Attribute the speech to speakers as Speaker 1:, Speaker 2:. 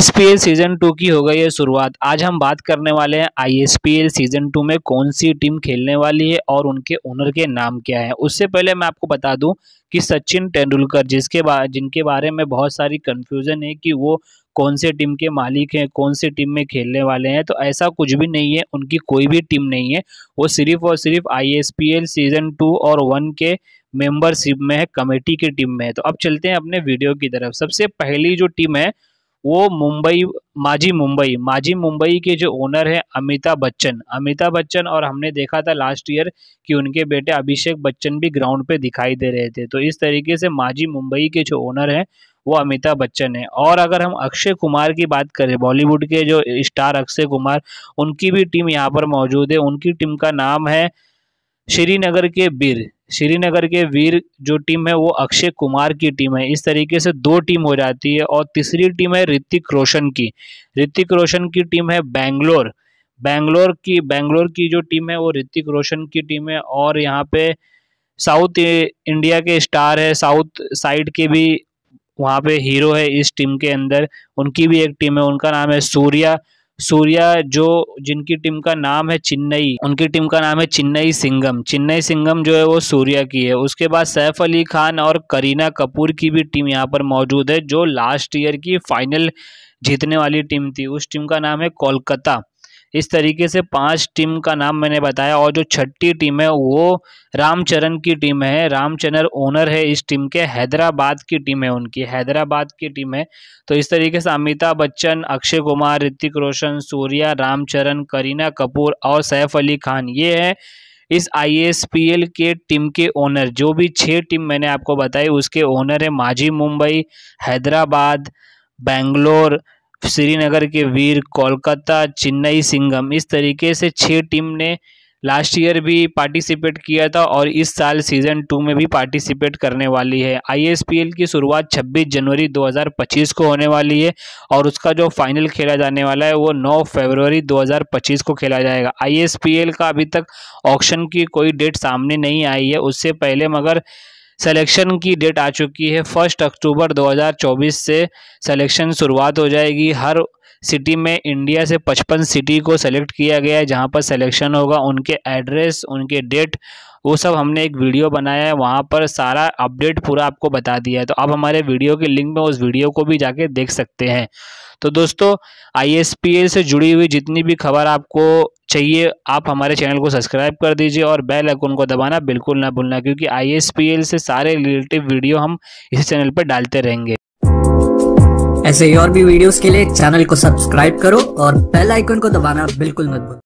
Speaker 1: ISPL season two की हो गई है शुरुआत आज हम बात करने वाले हैं आईएसपीएल सीजन टू में कौन सी टीम खेलने वाली है और उनके ओनर के नाम क्या है उससे पहले मैं आपको बता दूं कि सचिन तेंदुलकर जिसके बा, जिनके बारे में बहुत सारी कंफ्यूजन है कि वो कौन से टीम के मालिक हैं कौन से टीम में खेलने वाले हैं तो ऐसा कुछ भी नहीं है उनकी कोई भी टीम नहीं है वो सिर्फ और सिर्फ आई सीजन टू और वन के मेंबरशिप में है कमेटी की टीम में है तो अब चलते हैं अपने वीडियो की तरफ सबसे पहली जो टीम है वो मुंबई माजी मुंबई माजी मुंबई के जो ओनर है अमिताभ बच्चन अमिताभ बच्चन और हमने देखा था लास्ट ईयर कि उनके बेटे अभिषेक बच्चन भी ग्राउंड पे दिखाई दे रहे थे तो इस तरीके से माजी मुंबई के जो ओनर हैं वो अमिताभ बच्चन है और अगर हम अक्षय कुमार की बात करें बॉलीवुड के जो स्टार अक्षय कुमार उनकी भी टीम यहाँ पर मौजूद है उनकी टीम का नाम है श्रीनगर के बीर श्रीनगर के वीर जो टीम है वो अक्षय कुमार की टीम है इस तरीके से दो टीम हो जाती है और तीसरी टीम है ऋतिक रोशन की ऋतिक रोशन की टीम है बैंगलोर बैंगलोर की बैंगलोर की जो टीम है वो ऋतिक रोशन की टीम है और यहाँ पे साउथ इंडिया के स्टार है साउथ साइड के भी वहाँ पे हीरो है इस टीम के अंदर उनकी भी एक टीम है उनका नाम है सूर्या सूर्या जो जिनकी टीम का नाम है चेन्नई उनकी टीम का नाम है चेन्नई सिंगम चेन्नई सिंगम जो है वो सूर्या की है उसके बाद सैफ अली खान और करीना कपूर की भी टीम यहाँ पर मौजूद है जो लास्ट ईयर की फाइनल जीतने वाली टीम थी उस टीम का नाम है कोलकाता इस तरीके से पांच टीम का नाम मैंने बताया और जो छठी टीम है वो रामचरण की टीम है रामचरण ओनर है इस टीम के हैदराबाद की टीम है उनकी हैदराबाद की टीम है तो इस तरीके से अमिताभ बच्चन अक्षय कुमार ऋतिक रोशन सूर्या रामचरण करीना कपूर और सैफ अली खान ये है इस आई के टीम के ओनर जो भी छः टीम मैंने आपको बताई उसके ओनर है माजी मुंबई हैदराबाद बेंगलोर श्रीनगर के वीर कोलकाता चेन्नई सिंगम इस तरीके से छः टीम ने लास्ट ईयर भी पार्टिसिपेट किया था और इस साल सीज़न टू में भी पार्टिसिपेट करने वाली है आईएसपीएल की शुरुआत 26 जनवरी 2025 को होने वाली है और उसका जो फाइनल खेला जाने वाला है वो 9 फरवरी 2025 को खेला जाएगा आईएसपीएल का अभी तक ऑक्शन की कोई डेट सामने नहीं आई है उससे पहले मगर सिलेक्शन की डेट आ चुकी है फर्स्ट अक्टूबर 2024 से सिलेक्शन शुरुआत हो जाएगी हर सिटी में इंडिया से 55 सिटी को सेलेक्ट किया गया है जहां पर सिलेक्शन होगा उनके एड्रेस उनके डेट वो सब हमने एक वीडियो बनाया है वहाँ पर सारा अपडेट पूरा आपको बता दिया है तो आप हमारे वीडियो के लिंक में उस वीडियो को भी जाके देख सकते हैं तो दोस्तों आई से जुड़ी हुई जितनी भी खबर आपको चाहिए आप हमारे चैनल को सब्सक्राइब कर दीजिए और बेल आइकन को दबाना बिल्कुल ना भूलना क्योंकि आई से सारे रिलेटिव वीडियो हम इस चैनल पर डालते रहेंगे ऐसे और भी वीडियोस के लिए चैनल को सब्सक्राइब करो और बेल आइकन को दबाना बिल्कुल मत भूलो